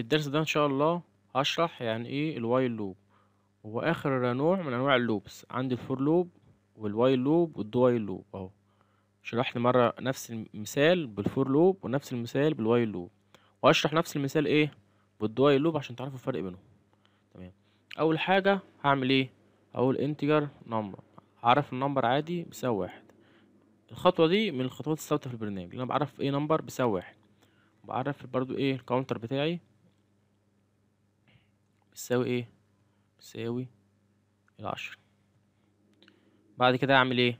في الدرس ده ان شاء الله هشرح يعني ايه الوايل لوب هو اخر نوع من انواع اللوبس عندي الفور لوب والوايل لوب والدوايل لوب اهو شرحنا مره نفس المثال بالفور لوب ونفس المثال بالوايل لوب وهشرح نفس المثال ايه بالدوايل لوب عشان تعرفوا الفرق بينهم تمام اول حاجه هعمل ايه هقول انتجر نمبر هعرف النمبر عادي بيساوي واحد الخطوه دي من الخطوات الثابته في البرنامج انا بعرف ايه نمبر بيساوي واحد بعرف برضو ايه الكاونتر بتاعي تساوي ايه تساوي العشرة بعد كده اعمل ايه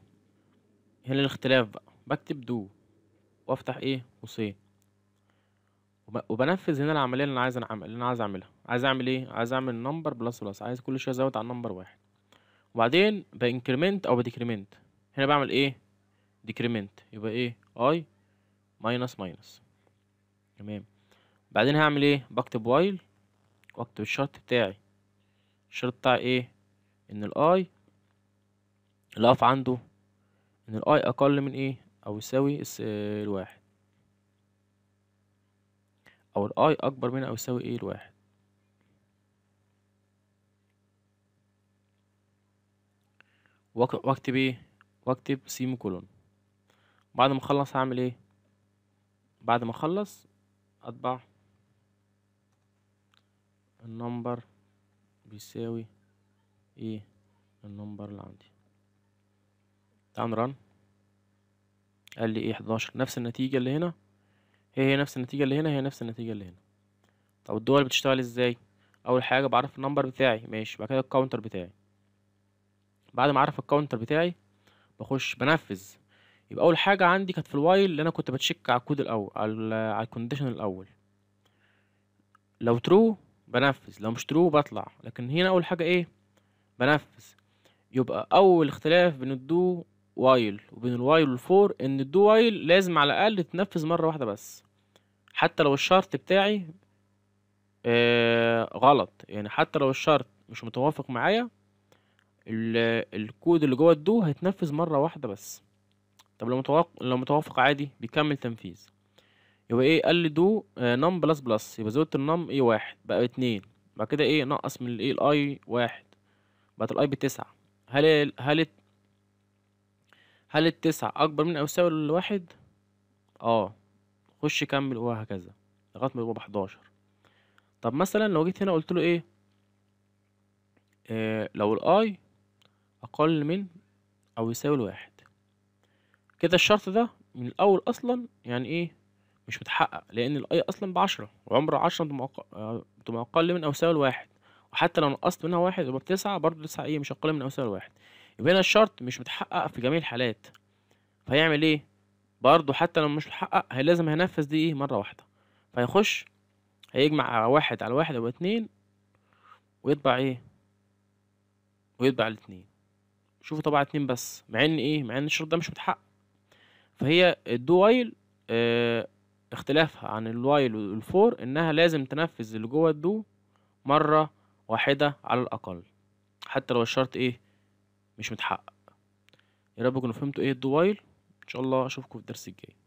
هنا الاختلاف بقى بكتب دو وافتح ايه قوسين وبنفذ هنا العمليه اللي انا عايز اللي انا عايز اعملها عايز اعمل ايه عايز اعمل نمبر بلس بلس عايز كل شويه ازود على النمبر واحد وبعدين بانكريمنت او بديكريمنت هنا بعمل ايه ديكريمنت يبقى ايه اي ماينس ماينس تمام بعدين هعمل ايه بكتب وايل واكتب الشرط بتاعي الشرط بتاع ايه ان الاي اللي اقف عنده ان الاي اقل من ايه او يساوي آه، الواحد او الاي اكبر من او يساوي ايه الواحد واكتب ايه واكتب سيمي كولون بعد ما اخلص هعمل ايه بعد ما اخلص اطبع النمبر بيساوي ايه النمبر اللي عندي تعال نرن قال لي ايه 11 نفس النتيجة اللي هنا هي هي نفس النتيجة اللي هنا هي نفس النتيجة اللي هنا طب الدول بتشتغل ازاي اول حاجة بعرف النمبر بتاعي ماشي بعد كده الكاونتر بتاعي بعد ما اعرف الكاونتر بتاعي بخش بنفذ يبقى اول حاجة عندي كانت في الوايل اللي انا كنت بتشك على الكود الاول على الكونديشن الاول لو ترو بنفذ لو مش ترو بطلع لكن هنا اول حاجه ايه بنفذ يبقى اول اختلاف بين الدو وايل وبين الوايل والفور ان الدو وايل لازم على الاقل تنفذ مره واحده بس حتى لو الشرط بتاعي آه غلط يعني حتى لو الشرط مش متوافق معايا الكود اللي جوه الدو هيتنفذ مره واحده بس طب لو متوافق لو متوافق عادي بيكمل تنفيذ يبقى ايه قال لي دو نم بلس بلس يبقى زودت النم ايه واحد بقى اتنين بعد كده ايه نقص من الايه الاي واحد بقت الاي بتسعة هل هل هل التسعة أكبر من أو يساوي الواحد اه خش كمل وهكذا لغاية ما يبقى بحداشر طب مثلا لو جيت هنا قلت له ايه آه لو الاي أقل من أو يساوي الواحد كده الشرط ده من الأول أصلا يعني ايه مش متحقق لأن الأي أصلا بعشرة وعمر عشرة بتبقى آه، أقل من أو الواحد لواحد وحتى لو نقصت منها واحد يبقى بتسعة برضه تسعة إيه مش أقل من أو الواحد لواحد يبقى هنا الشرط مش متحقق في جميع الحالات فهيعمل إيه؟ برضه حتى لو مش متحقق هي لازم هينفذ دي إيه مرة واحدة فيخش هيجمع واحد على واحد أو اتنين ويطبع إيه؟ ويطبع الاتنين شوفوا طبعا اتنين بس مع إن إيه؟ مع إن الشرط ده مش متحقق فهي الدو وايل آه اختلافها عن الوايل والفور انها لازم تنفذ اللي جوه الدو مرة واحدة على الاقل حتى لو الشرط ايه مش متحقق يا رب تكونوا فهمتوا ايه الدو وايل ان شاء الله اشوفكم في الدرس الجاي